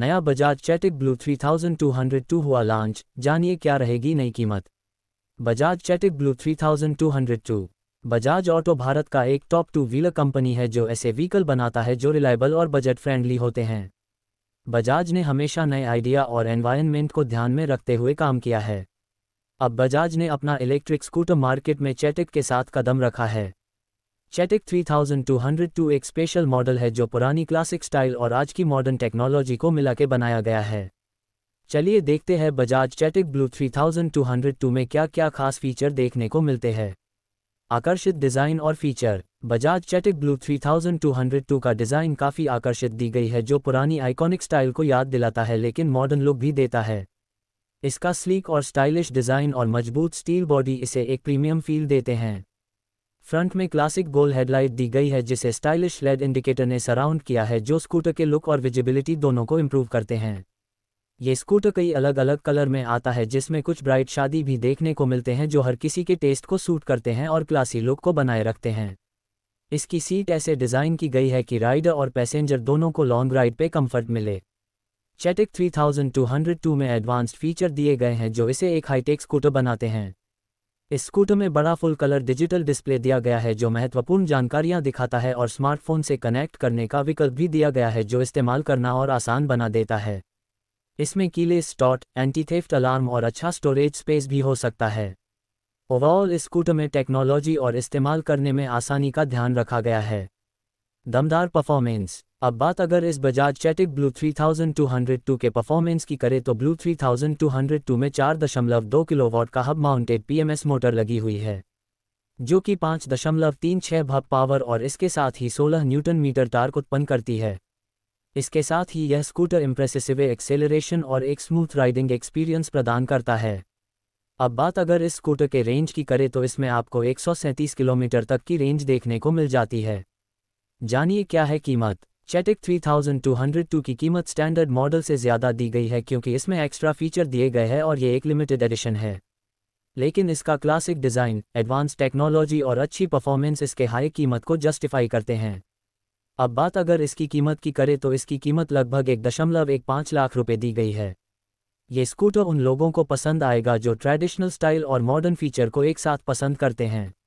नया बजाज चैटिक ब्लू 3202 हुआ लॉन्च जानिए क्या रहेगी नई कीमत बजाज चैटिक ब्लू 3202 बजाज ऑटो भारत का एक टॉप टू व्हीलर कंपनी है जो ऐसे व्हीकल बनाता है जो रिलायबल और बजट फ्रेंडली होते हैं बजाज ने हमेशा नए आइडिया और एनवायरमेंट को ध्यान में रखते हुए काम किया है अब बजाज ने अपना इलेक्ट्रिक स्कूटर मार्केट में चैटिक के साथ कदम रखा है हंड्रेड 3202 एक स्पेशल मॉडल है जो पुरानी क्लासिक स्टाइल और आज की मॉडर्न टेक्नोलॉजी को मिला के बनाया गया है चलिए देखते हैं बजाज चैटिक ब्लू 3202 में क्या क्या खास फीचर देखने को मिलते हैं आकर्षित डिज़ाइन और फीचर बजाज चैटिक ब्लू 3202 का डिज़ाइन काफ़ी आकर्षित दी गई है जो पुरानी आइकॉनिक स्टाइल को याद दिलाता है लेकिन मॉडर्न लुक भी देता है इसका स्लीक और स्टाइलिश डिज़ाइन और मजबूत स्टील बॉडी इसे एक प्रीमियम फील देते हैं फ्रंट में क्लासिक गोल हेडलाइट दी गई है जिसे स्टाइलिश लेड इंडिकेटर ने सराउंड किया है जो स्कूटर के लुक और विजिबिलिटी दोनों को इम्प्रूव करते हैं ये स्कूटर कई अलग अलग कलर में आता है जिसमें कुछ ब्राइट शादी भी देखने को मिलते हैं जो हर किसी के टेस्ट को सूट करते हैं और क्लासी लुक को बनाए रखते हैं इसकी सीट ऐसे डिज़ाइन की गई है कि राइडर और पैसेंजर दोनों को लॉन्ग राइड पे कंफर्ट मिले चैटिक 3202 में एडवांस्ड फीचर दिए गए हैं जो इसे एक हाईटेक स्कूटर बनाते हैं इस स्कूटर में बड़ा फुल कलर डिजिटल डिस्प्ले दिया गया है जो महत्वपूर्ण जानकारियां दिखाता है और स्मार्टफोन से कनेक्ट करने का विकल्प भी दिया गया है जो इस्तेमाल करना और आसान बना देता है इसमें कीले स्टॉट एंटीथेफ्ट अलार्म और अच्छा स्टोरेज स्पेस भी हो सकता है ओवरऑल स्कूटर में टेक्नोलॉजी और इस्तेमाल करने में आसानी का ध्यान रखा गया है दमदार परफॉर्मेंस अब बात अगर इस बजाज चैटिक ब्लू 3202 के परफॉर्मेंस की करें तो ब्लू 3202 में 4.2 किलोवाट का हब माउंटेड पीएमएस मोटर लगी हुई है जो कि 5.36 भाग पावर और इसके साथ ही 16 न्यूटन मीटर टार्क उत्पन्न करती है इसके साथ ही यह स्कूटर इम्प्रेसिव एक्सेलरेशन और एक स्मूथ राइडिंग एक्सपीरियंस प्रदान करता है अब बात अगर इस स्कूटर के रेंज की करें तो इसमें आपको एक किलोमीटर तक की रेंज देखने को मिल जाती है जानिए क्या है कीमत चेटिक 3202 की कीमत स्टैंडर्ड मॉडल से ज़्यादा दी गई है क्योंकि इसमें एक्स्ट्रा फीचर दिए गए हैं और ये एक लिमिटेड एडिशन है लेकिन इसका क्लासिक डिज़ाइन एडवांस टेक्नोलॉजी और अच्छी परफॉर्मेंस इसके हाई कीमत को जस्टिफाई करते हैं अब बात अगर इसकी कीमत की करें तो इसकी कीमत लगभग एक दशमलव एक पाँच लाख रुपये दी गई है ये स्कूटर उन लोगों को पसंद आएगा जो ट्रेडिशनल स्टाइल और मॉडर्न फीचर को एक साथ पसंद करते हैं